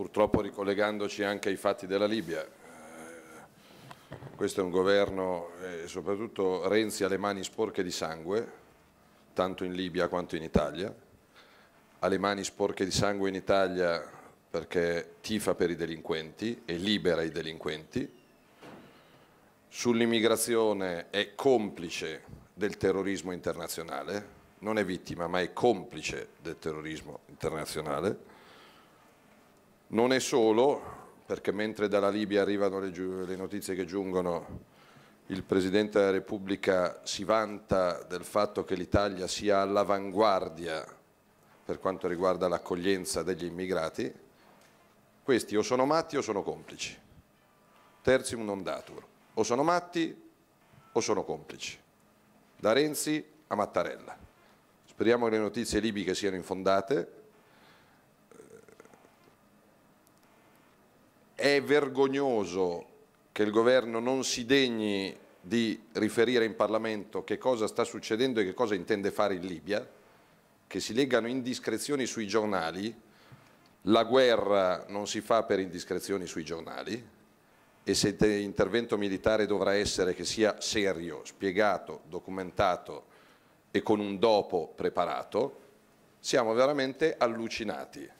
purtroppo ricollegandoci anche ai fatti della Libia. Eh, questo è un governo, e eh, soprattutto Renzi ha le mani sporche di sangue, tanto in Libia quanto in Italia, ha le mani sporche di sangue in Italia perché tifa per i delinquenti e libera i delinquenti, sull'immigrazione è complice del terrorismo internazionale, non è vittima ma è complice del terrorismo internazionale, non è solo, perché mentre dalla Libia arrivano le, le notizie che giungono, il Presidente della Repubblica si vanta del fatto che l'Italia sia all'avanguardia per quanto riguarda l'accoglienza degli immigrati, questi o sono matti o sono complici. Terzium non datur. O sono matti o sono complici. Da Renzi a Mattarella. Speriamo che le notizie libiche siano infondate è vergognoso che il governo non si degni di riferire in Parlamento che cosa sta succedendo e che cosa intende fare in Libia, che si legano indiscrezioni sui giornali, la guerra non si fa per indiscrezioni sui giornali e se l'intervento militare dovrà essere che sia serio, spiegato, documentato e con un dopo preparato, siamo veramente allucinati.